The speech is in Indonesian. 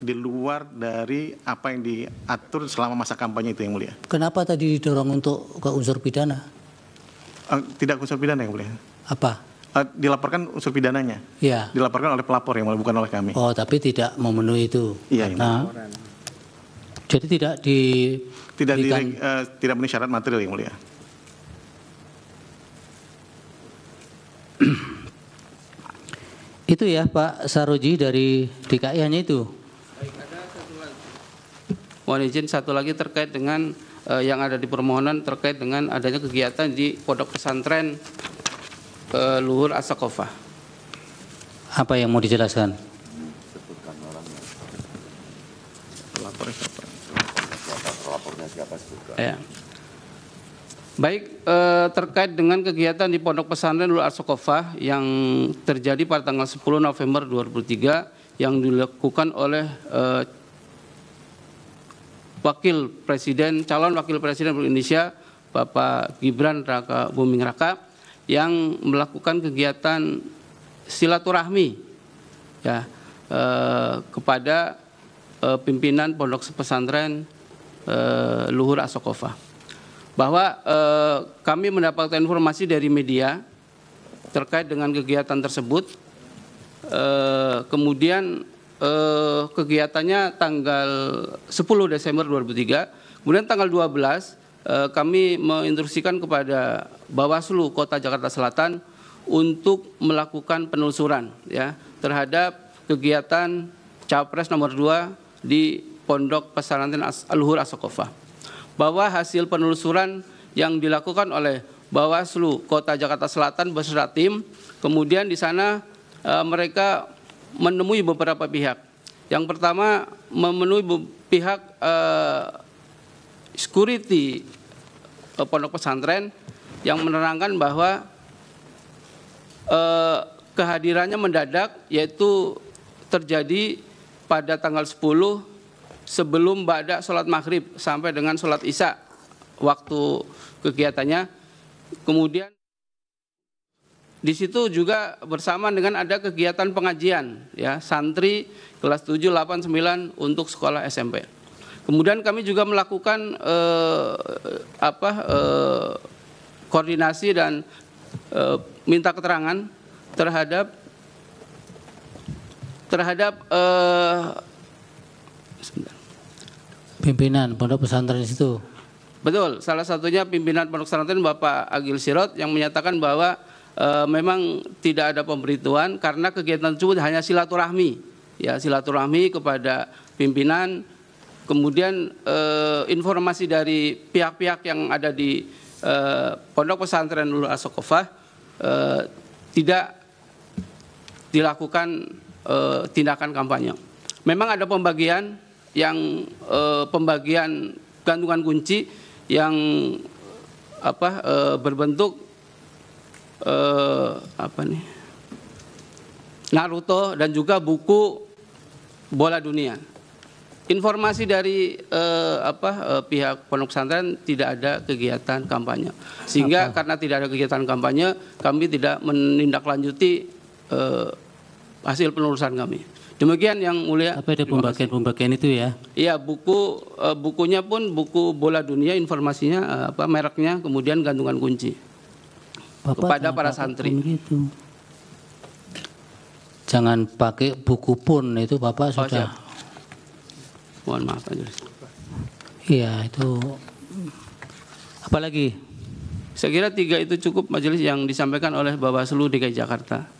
di luar dari apa yang diatur selama masa kampanye itu yang mulia. Kenapa tadi didorong untuk ke unsur pidana? Eh, tidak unsur pidana yang mulia. Apa? Eh, dilaporkan unsur pidananya. Iya. Dilaporkan oleh pelapor yang mulia, bukan oleh kami. Oh, tapi tidak memenuhi itu. Iya. Karena... jadi tidak di tidak di, uh, tidak memenuhi syarat material yang mulia. itu ya Pak Saroji dari DKI hanya itu mohon izin satu lagi terkait dengan uh, yang ada di permohonan terkait dengan adanya kegiatan di pondok pesantren uh, Luhur Asakofah. Apa yang mau dijelaskan? siapa Ya. Baik, eh, terkait dengan kegiatan di Pondok Pesantren Lul Asokofah yang terjadi pada tanggal 10 November 2003 yang dilakukan oleh eh, Wakil Presiden, calon Wakil Presiden Republik Indonesia Bapak Gibran Raka Buming Raka yang melakukan kegiatan silaturahmi ya eh, kepada eh, pimpinan Pondok Pesantren eh, Luhur Asokova bahwa eh, kami mendapatkan informasi dari media terkait dengan kegiatan tersebut eh, kemudian eh, kegiatannya tanggal 10 Desember 2003. Kemudian tanggal 12 eh, kami menginstruksikan kepada Bawaslu Kota Jakarta Selatan untuk melakukan penelusuran ya terhadap kegiatan Capres nomor 2 di Pondok Pesantren Al-Luhur Asokofa. Bahwa hasil penelusuran yang dilakukan oleh Bawaslu Kota Jakarta Selatan beserta tim, kemudian di sana e, mereka menemui beberapa pihak. Yang pertama memenuhi pihak uh, security uh, pondok pesantren yang menerangkan bahwa uh, kehadirannya mendadak yaitu terjadi pada tanggal 10 sebelum ba'da sholat maghrib sampai dengan sholat isya waktu kegiatannya kemudian di situ juga bersama dengan ada kegiatan pengajian ya santri kelas 7, 8, 9 untuk sekolah SMP. Kemudian kami juga melakukan eh, apa eh, koordinasi dan eh, minta keterangan terhadap terhadap eh, pimpinan pondok pesantren situ. Betul, salah satunya pimpinan pondok pesantren Bapak Agil Sirot yang menyatakan bahwa Eh, memang tidak ada pemberitahuan karena kegiatan tersebut hanya silaturahmi, ya silaturahmi kepada pimpinan. Kemudian e, informasi dari pihak-pihak yang ada di e, pondok pesantren Nurul Asokofah e, tidak dilakukan e, tindakan kampanye. Memang ada pembagian yang e, pembagian gantungan kunci yang apa e, berbentuk eh, apa nih Naruto dan juga buku bola dunia. Informasi dari eh, apa eh, pihak pondok pesantren tidak ada kegiatan kampanye. Sehingga apa? karena tidak ada kegiatan kampanye, kami tidak menindaklanjuti eh, hasil penelusuran kami. Demikian yang mulia. apa ada pembagian-pembagian itu ya? Iya, buku eh, bukunya pun buku bola dunia informasinya eh, apa mereknya kemudian gantungan kunci. Bapak kepada para santri. Gitu. Jangan pakai buku pun itu Bapak oh, sudah. Siap. Mohon maaf Iya itu. Apalagi? Saya kira tiga itu cukup majelis yang disampaikan oleh Bapak Bawaslu DKI Jakarta.